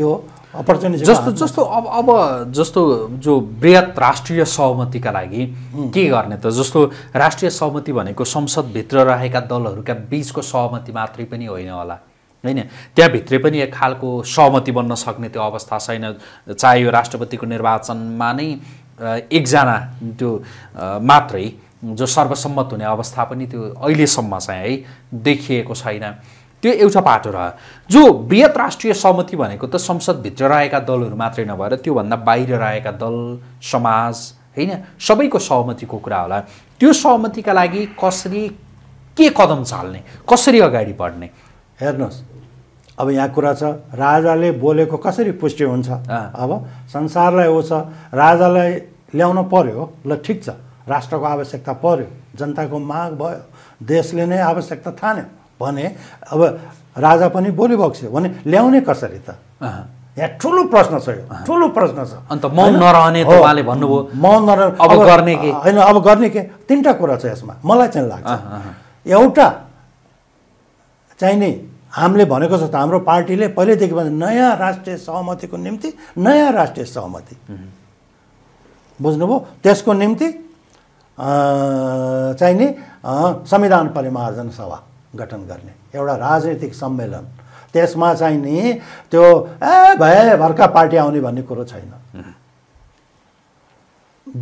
यो अपर्च्युनिटी जस्तो जस्तो अब अब जस्तो जो वृहत राष्ट्रिय सहमतिका लागि के गर्ने त जस्तो राष्ट्रिय सहमति भनेको संसदभित्र रहेका दलहरूका बिचको सहमति मात्रै पनि होइन होला होइन त्यहाँभित्रै पनि एक खालको सहमति बन्न सक्ने त्यो अवस्था छैन चाहे यो राष्ट्रपतिको निर्वाचनमा नै एकजना त्यो मात्रै जो सर्वसम्मत हुने अवस्था पनि त्यो अहिलेसम्म चाहिँ है देखिएको छैन त्यो एउटा पाटो रह्यो जो वृहत राष्ट्रिय सहमति भनेको त संसदभित्र रहेका दलहरू मात्रै नभएर त्योभन्दा बाहिर रहेका दल समाज होइन सबैको सहमतिको कुरा होला त्यो सहमतिका लागि कसरी के कदम चाल्ने कसरी अगाडि बढ्ने हेर्नुहोस् अब यहाँ कुरा छ राजाले बोलेको कसरी पुष्टि हुन्छ अब संसारलाई हो छ राजालाई ल्याउन पर्यो ल ठिक छ राष्ट्रको आवश्यकता पर्यो जनताको माग भयो देशले नै आवश्यकता ठान्यो भने अब राजा पनि बोलिबक्स्यो भने ल्याउने कसरी त यहाँ ठुलो प्रश्न छ यो ठुलो प्रश्न छ अन्त मौन नरहने उहाँले भन्नुभयो मौन नरह अब गर्ने के होइन अब गर्ने के तिनवटा कुरा छ यसमा मलाई चाहिँ लाग्छ एउटा चाहिँ नि हामीले भनेको छ त हाम्रो पार्टीले पहिल्यैदेखि भन्छ नयाँ राष्ट्रिय सहमतिको निम्ति नयाँ राष्ट्रिय सहमति बुझ्नुभयो त्यसको निम्ति चाहिँ नि संविधान परिमार्जन सभा गठन गर्ने एउटा राजनीतिक सम्मेलन त्यसमा चाहिँ नि त्यो ए भए भर्खर पार्टी आउने भन्ने कुरो छैन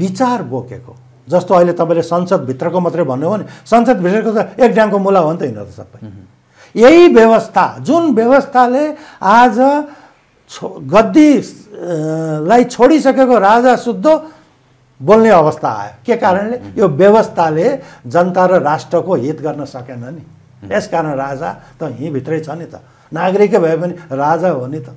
विचार बोकेको जस्तो अहिले तपाईँले संसदभित्रको मात्रै भन्नुभयो नि संसदभित्रको त एक ड्याङको मुला हो नि त यिनीहरू सबै यही व्यवस्था जुन व्यवस्थाले आज छो गद्दीलाई छोडिसकेको राजा शुद्ध बोल्ने अवस्था आयो के कारणले यो व्यवस्थाले जनता र राष्ट्रको हित गर्न सकेन नि यसकारण राजा त यहीँभित्रै छ नि त नागरिकै भए पनि राजा हो नि त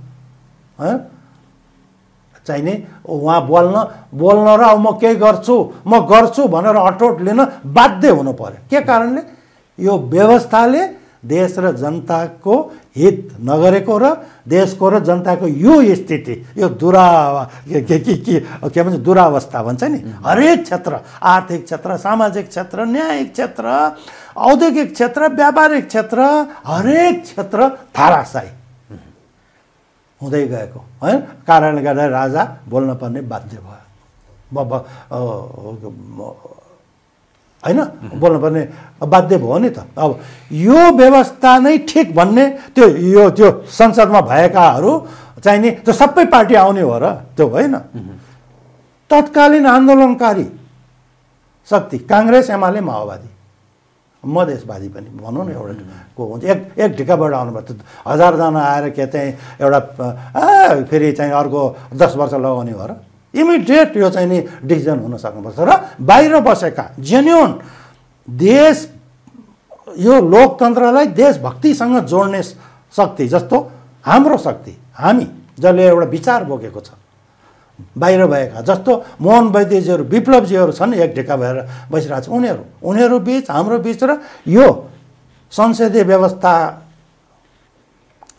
चाहिने उहाँ बोल्न बोल्न र म केही गर्छु म गर्छु भनेर अटोट लिन बाध्य हुनु पऱ्यो के कारणले यो व्यवस्थाले देश र जनताको हित नगरेको र देशको र जनताको यो स्थिति यो दुरा के भन्छ दुरावस्था भन्छ नि हरेक क्षेत्र आर्थिक क्षेत्र सामाजिक क्षेत्र न्यायिक क्षेत्र औद्योगिक क्षेत्र व्यापारिक क्षेत्र हरेक क्षेत्र धाराशाही हुँदै गएको है कारणले गर्दा राजा बोल्न पर्ने बाध्य भयो म होइन बोल्नुपर्ने बाध्य भयो नि त अब यो व्यवस्था नै ठिक भन्ने त्यो यो त्यो संसदमा भएकाहरू चाहिने त्यो सबै पार्टी आउने हो र त्यो होइन तत्कालीन आन्दोलनकारी शक्ति काङ्ग्रेस एमाले माओवादी मधेसवादी पनि भनौँ न एउटा को हुन्छ एक एक ढिक्काबाट आउनुभयो हजारजना आएर के चाहिँ एउटा फेरि चाहिँ अर्को दस वर्ष लगाउने भएर इमिडिएट यो चाहिँ नि डिसिजन हुन सक्नुपर्छ र बाहिर बसेका जेन्युन देश यो लोकतन्त्रलाई देशभक्तिसँग जोड्ने शक्ति जस्तो हाम्रो शक्ति हामी जसले एउटा विचार बोकेको छ बाहिर भएका जस्तो मोहन वैद्यजीहरू विप्लवजीहरू छन् एक ढेका भएर बसिरहेको छ उनीहरू उनीहरू बिच हाम्रो बिच र यो संसदीय व्यवस्था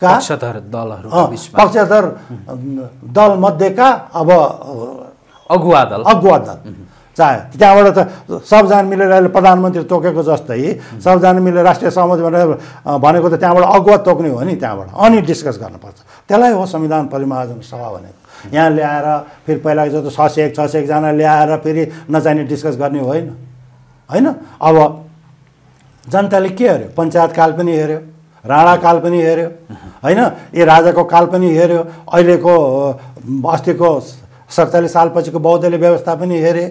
पक्षधर दलहरू पक्षधर मध्येका अब अगुवा दल अगुवा दल चाहे त्यहाँबाट त सबजना मिलेर अहिले प्रधानमन्त्री तोकेको जस्तै सबजना मिलेर राष्ट्रिय सहमति भनेर भनेको त त्यहाँबाट अगुवा तोक्ने हो नि त्यहाँबाट अनि डिस्कस गर्नुपर्छ त्यसलाई हो संविधान परिमार्जन सभा भनेको यहाँ ल्याएर फेरि पहिलाको जस्तो छ सय छ सय एकजना ल्याएर फेरि नजाने डिस्कस गर्ने होइन होइन अब जनताले के हेऱ्यो काल पनि हेऱ्यो राणाकाल पनि हेऱ्यो होइन ए राजाको काल पनि हेऱ्यो अहिलेको अस्तिको सडचालिस सालपछिको बौद्धले व्यवस्था पनि हेरे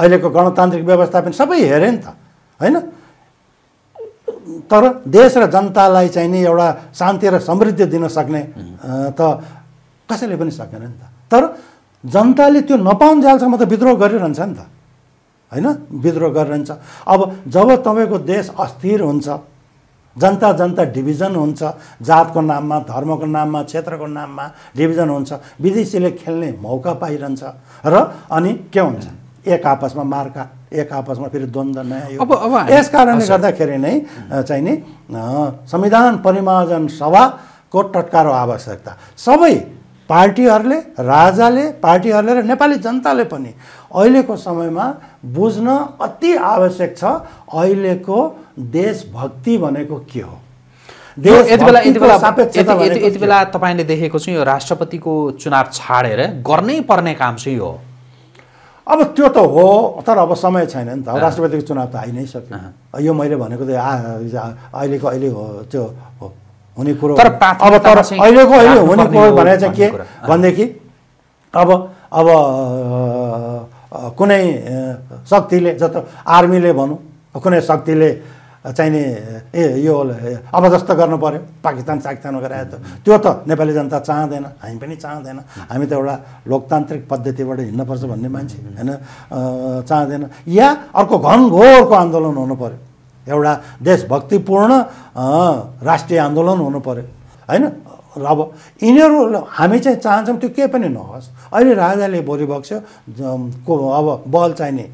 अहिलेको गणतान्त्रिक व्यवस्था पनि सबै हेऱ्यो नि त होइन तर देश र जनतालाई चाहिँ नि एउटा शान्ति र समृद्धि दिन सक्ने त कसैले पनि सकेन नि त तर जनताले त्यो नपाउनु जालसम्म त विद्रोह गरिरहन्छ नि त होइन विद्रोह गरिरहन्छ अब जब तपाईँको देश अस्थिर हुन्छ जनता जनता डिभिजन हुन्छ जातको नाममा धर्मको नाममा क्षेत्रको नाममा डिभिजन हुन्छ विदेशीले खेल्ने मौका पाइरहन्छ र अनि के हुन्छ एक आपसमा मार्का एक आपसमा फेरि द्वन्द्व नयाँ अब यस कारणले गर्दाखेरि नै चाहिँ नि संविधान परिमार्जन सभाको टटकारो आवश्यकता सबै पार्टीहरूले राजाले पार्टीहरूले र नेपाली जनताले पनि अहिलेको समयमा बुझ्न अति आवश्यक छ अहिलेको देशभक्ति भनेको के हो यति बेला यति बेला यति बेला तपाईँले देखेको चाहिँ यो राष्ट्रपतिको चुनाव छाडेर गर्नै पर्ने काम चाहिँ हो अब त्यो त हो तर अब समय छैन नि त अब राष्ट्रपतिको चुनाव त आइ नै सक्यो यो मैले भनेको त अहिलेको अहिले हो त्यो हुने कुरो तर अब तर अहिलेको अहिले हुने कुरो भने चाहिँ के भनेदेखि अब अब कुनै शक्तिले जस्तो आर्मीले भनौँ कुनै शक्तिले चाहिने ए यो अब जस्तो गर्नु पऱ्यो पाकिस्तान साकिस्तान गरे त त्यो त नेपाली जनता चाहँदैन हामी पनि चाहँदैन हामी त एउटा लोकतान्त्रिक पद्धतिबाट हिँड्नुपर्छ भन्ने मान्छे होइन चाहँदैन या अर्को घनघोरको आन्दोलन हुनु पऱ्यो एउटा देशभक्तिपूर्ण राष्ट्रिय आन्दोलन हुनु पऱ्यो होइन र अब यिनीहरू हामी चाहिँ चाहन्छौँ त्यो केही पनि नहोस् अहिले राजाले भोलि बक्स्यो को अब बल चाहिने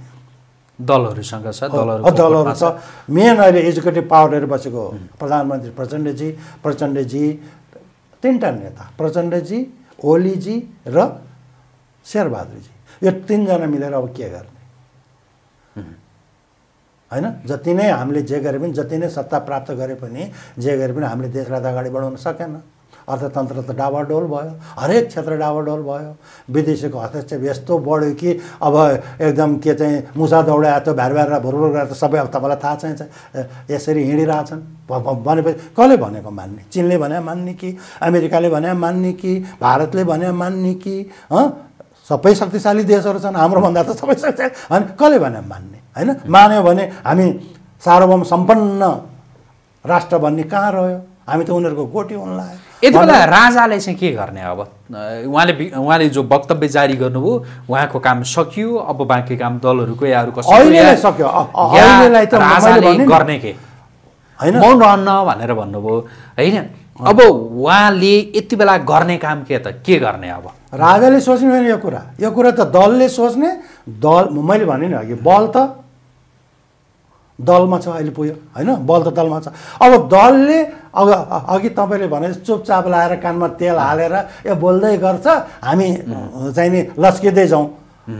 दलहरूसँग छ दलहरू छ मेन अहिले एजुकेटिभ पावरहरू बसेको प्रधानमन्त्री प्रचण्डजी प्रचण्डजी तिनवटा नेता प्रचण्डजी ओलीजी र शेरबहादुरजी यो तिनजना मिलेर अब के गर्ने होइन जति नै हामीले जे गरे पनि जति नै सत्ता प्राप्त गरे पनि जे गरे पनि हामीले देशलाई त अगाडि बढाउन सकेन अर्थतन्त्र त डाबाडोल भयो हरेक क्षेत्र डाबाडोल भयो विदेशीको हस्तक्षेप यस्तो बढ्यो कि अब एकदम के चाहिँ मुसा दौडा त्यो भ्यार भ्याएर भुरभुर गरेर सबै अब तपाईँलाई थाहा छैन यसरी हिँडिरहेछन् भनेपछि कसले भनेको मान्ने चिनले भने मान्ने कि अमेरिकाले भने मान्ने कि भारतले भने मान्ने कि सबै शक्तिशाली देशहरू छन् हाम्रोभन्दा त सबै शक्तिशाली होइन कसले भने मान्ने होइन मान्यो भने हामी सार्वभौम सम्पन्न राष्ट्र भन्ने कहाँ रह्यो हामी त उनीहरूको गोटी लाग्यो यति बेला राजाले चाहिँ के गर्ने अब उहाँले उहाँले जो वक्तव्य जारी गर्नुभयो उहाँको काम सकियो अब बाँकी काम दलहरूको याहरू गर्ने के होइन मौन रहन्न भनेर भन्नुभयो होइन अब उहाँले यति बेला गर्ने काम के त के गर्ने अब राजाले सोच्ने होइन यो कुरा यो कुरा त दलले सोच्ने दल मैले भने नि अघि बल त दलमा छ अहिले पुग्यो होइन बल त दलमा छ अब दलले अब अघि तपाईँले भने चुपचाप लाएर कानमा तेल हालेर यो बोल्दै गर्छ हामी चाहिँ नि लस्किँदै जाउँ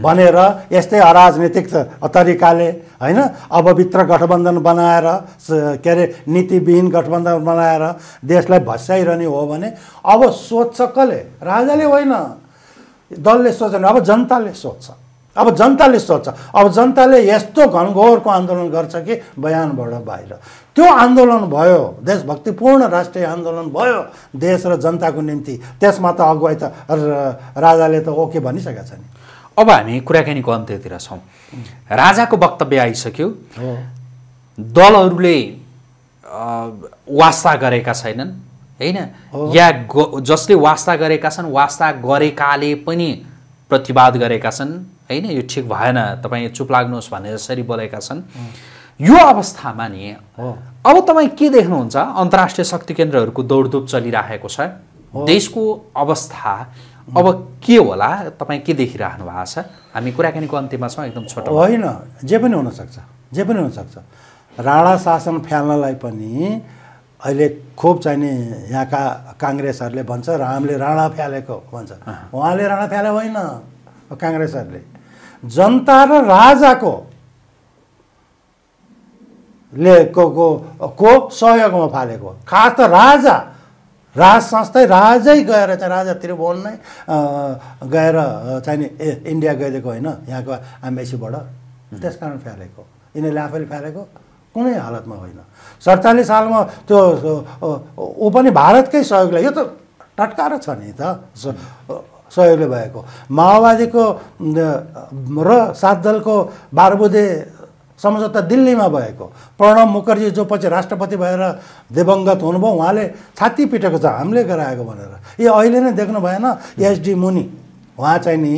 भनेर यस्तै अराजनीतिक तरिकाले होइन अबभित्र गठबन्धन बनाएर के अरे नीतिविहीन गठबन्धन बनाएर देशलाई भस्याइरहने हो भने अब सोध्छ कसले राजाले होइन दलले सोच्दैन अब जनताले सोध्छ अब जनताले सोध्छ अब जनताले यस्तो घनघोरको आन्दोलन गर्छ कि बयानबाट बाहिर त्यो आन्दोलन भयो देशभक्तिपूर्ण राष्ट्रिय आन्दोलन भयो देश र जनताको निम्ति त्यसमा त अगुवाई त राजाले त ओके भनिसकेका नि अब हामी कुराकानीको अन्त्यतिर छौँ राजाको वक्तव्य आइसक्यो दलहरूले वास्ता गरेका छैनन् होइन या जसले वास्ता गरेका छन् वास्ता गरेकाले पनि प्रतिवाद गरेका छन् होइन यो ठिक भएन तपाईँ चुप लाग्नुहोस् भनेर जसरी बोलेका छन् यो अवस्थामा नि अब तपाईँ के देख्नुहुन्छ अन्तर्राष्ट्रिय शक्ति केन्द्रहरूको दौडधुप चलिरहेको छ देशको अवस्था अब के होला तपाईँ के देखिराख्नु भएको छ हामी कुराकानीको अन्त्यमा छौँ एकदम छोटो होइन जे पनि हुनसक्छ जे पनि हुनसक्छ राणा शासन फ्याल्नलाई पनि अहिले खोप चाहिने यहाँका काङ्ग्रेसहरूले भन्छ र हामीले राणा फ्यालेको भन्छ उहाँले राणा फ्याले होइन काङ्ग्रेसहरूले जनता र राजाको ले को को, को सहयोगमा फालेको खास त राजा राज संस्थै राजै गएर चाहिँ राजा त्रिभुवन नै गएर चाहिने इन्डिया गइदिएको होइन यहाँको एम्बेसीबाट त्यस कारण फ्यालेको यिनीहरूले आफैले फ्यालेको कुनै हालतमा होइन सडचालिस सालमा त्यो ऊ पनि भारतकै सहयोगले यो त टटकारो छ नि त सहयोगले भएको माओवादीको र सात दलको बारबुदे सम्झौता दिल्लीमा भएको प्रणव मुखर्जी जो पछि राष्ट्रपति भएर दिवङ्गत हुनुभयो उहाँले छाती पिटेको छ हामीले गराएको भनेर यो अहिले नै देख्नु भएन एसडी मुनि उहाँ चाहिँ नि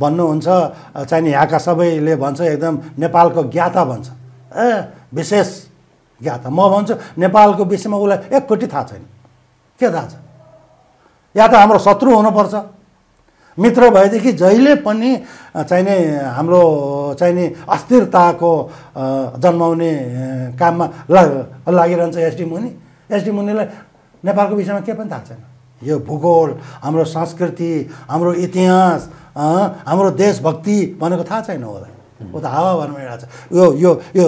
भन्नुहुन्छ चाहिँ नि यहाँका सबैले भन्छ एकदम नेपालको ज्ञाता भन्छ ए विशेष ज्ञाता म भन्छु नेपालको विषयमा उसलाई एकपट्टि थाहा छैन के थाहा छ या त हाम्रो शत्रु हुनुपर्छ मित्र भएदेखि जहिले पनि चाहिने हाम्रो चाहिने अस्थिरताको जन्माउने काममा लागिरहन्छ एसडी मुनि एसडी मुनिलाई नेपालको विषयमा के पनि थाहा छैन यो भूगोल हाम्रो संस्कृति हाम्रो इतिहास हाम्रो देशभक्ति भनेको थाहा छैन होला ऊ त हावा हिँडेको छ यो यो यो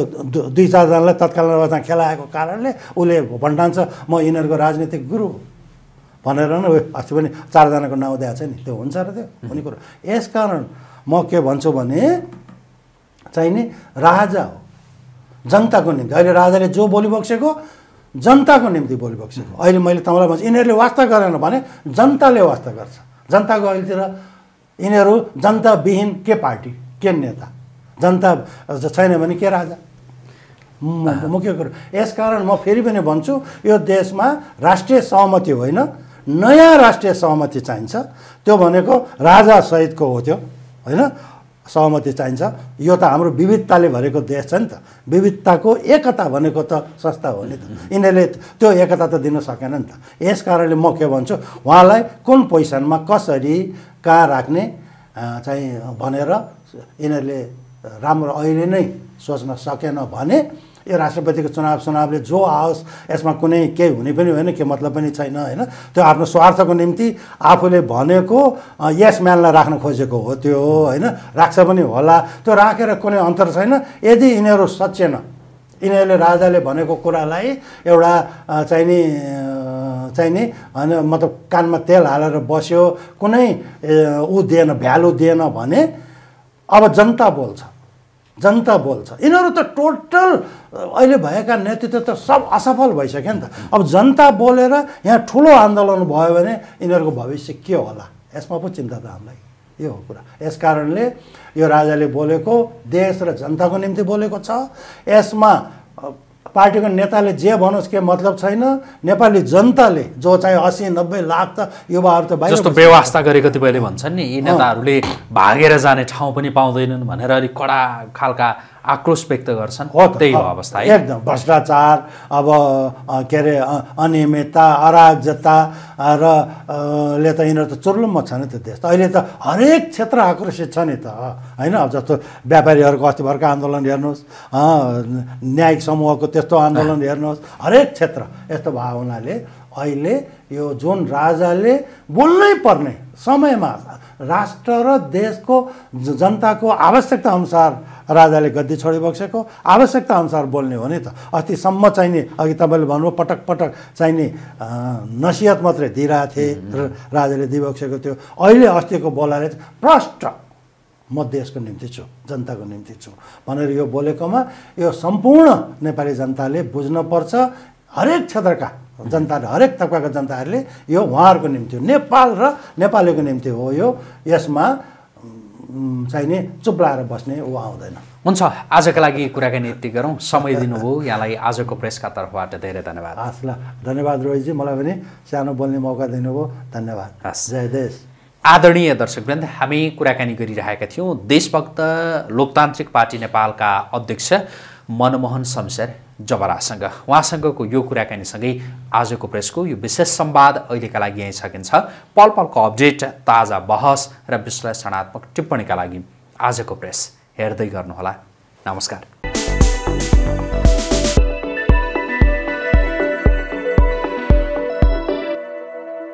दुई चारजनालाई तत्काल निर्वाचन खेलाएको कारणले उसले भन्टान्छ म यिनीहरूको राजनीतिक गुरु भनेर नै अस्ति पनि चारजनाको नाउँ दिएको छ नि त्यो हुन्छ र त्यो हुने कुरो कारण म के भन्छु भने चाहिँ नि राजा हो जनताको निम्ति अहिले राजाले जो बोली बक्सेको जनताको निम्ति बोली बक्सेको अहिले मैले तपाईँलाई भन्छु यिनीहरूले वास्ता गरेन भने जनताले वास्ता गर्छ जनताको अहिलेतिर यिनीहरू जनताविहीन के पार्टी के नेता जनता छैन भने के राजा मुख्य कुरो यसकारण म फेरि पनि भन्छु यो देशमा राष्ट्रिय सहमति होइन नयाँ राष्ट्रिय सहमति चाहिन्छ त्यो भनेको राजा सहितको हो त्यो होइन सहमति चाहिन्छ यो त हाम्रो विविधताले भरेको देश छ नि त विविधताको एकता भनेको त संस्था हो नि त यिनीहरूले त्यो एकता त दिन सकेन नि त यस कारणले म के भन्छु उहाँलाई कुन पोजिसनमा कसरी कहाँ राख्ने चाहिँ भनेर यिनीहरूले राम्रो अहिले नै सोच्न सकेन भने यो राष्ट्रपतिको चुनाव चुनावले जो आओस् यसमा कुनै केही हुने पनि होइन के मतलब पनि छैन होइन त्यो आफ्नो स्वार्थको निम्ति आफूले भनेको यस म्यानलाई राख्न खोजेको हो त्यो हो होइन राख्छ पनि होला त्यो राखेर कुनै अन्तर छैन यदि यिनीहरू सचेन यिनीहरूले राजाले भनेको कुरालाई एउटा चाहिँ चाहिने नि होइन मतलब कानमा तेल हालेर बस्यो कुनै ऊ दिएन भ्यालु दिएन भने अब जनता बोल्छ जनता बोल्छ यिनीहरू त टोटल अहिले भएका नेतृत्व त सब असफल भइसक्यो नि त अब जनता बोलेर यहाँ ठुलो आन्दोलन भयो भने यिनीहरूको भविष्य के होला यसमा पो चिन्ता त हामीलाई यो हो कुरा यस कारणले यो राजाले बोलेको देश र जनताको निम्ति बोलेको छ यसमा पार्टीको नेताले जे भनोस् के मतलब छैन नेपाली जनताले जो चाहिँ असी नब्बे लाख त युवाहरू त जस्तो व्यवस्था गरे कतिपयले भन्छन् नि यी नेताहरूले भागेर जाने ठाउँ पनि पाउँदैनन् भनेर अलिक कडा खालका आक्रोश व्यक्त गर्छन् हो त्यही हो अवस्था एकदम भ्रष्टाचार अब के अरे अनियमितता अराजकता र ले त यिनीहरू त चुर्लुम्म छ नि त देश त अहिले त हरेक क्षेत्र आक्रोशित छ नि त होइन अब जस्तो व्यापारीहरूको अस्ति भर्खर आन्दोलन हेर्नुहोस् न्यायिक समूहको त्यस्तो आन्दोलन हेर्नुहोस् हरेक क्षेत्र यस्तो भयो अहिले यो जुन राजाले बोल्नै पर्ने समयमा राष्ट्र र देशको जनताको आवश्यकता अनुसार राजाले गद्दी छोडिबसेको आवश्यकता अनुसार बोल्ने हो नि त अस्तिसम्म चाहिने अघि तपाईँले भन्नुभयो पटक पटक चाहिने नसिहत मात्रै दिइरहेको थिए राजाले दिइबसेको थियो अहिले अस्तिको बोलाले प्रष्ट म देशको निम्ति छु जनताको निम्ति छु भनेर यो बोलेकोमा यो सम्पूर्ण नेपाली जनताले बुझ्नुपर्छ हरेक क्षेत्रका जनताले हरेक तबकाको जनताहरूले यो उहाँहरूको निम्ति हो नेपाल र नेपालीको निम्ति हो यो यसमा चाहिने चुप लाएर बस्ने ऊ आउँदैन हुन्छ आजको लागि कुराकानी यति गरौँ समय दिनुभयो यहाँलाई आजको प्रेसका तर्फबाट धेरै धन्यवाद हस् ल धन्यवाद रोहितजी मलाई पनि सानो बोल्ने मौका दिनुभयो धन्यवाद हस् जय देश आदरणीय दर्शकवृन्द हामी कुराकानी गरिरहेका थियौँ देशभक्त लोकतान्त्रिक पार्टी नेपालका अध्यक्ष मनमोहन शमशेर जबरासँग उहाँसँगको यो कुराकानीसँगै आजको प्रेसको यो विशेष संवाद अहिलेका लागि यहीँ सकिन्छ पल पलको अपडेट ताजा बहस र विश्लेषणात्मक टिप्पणीका लागि आजको प्रेस हेर्दै गर्नुहोला नमस्कार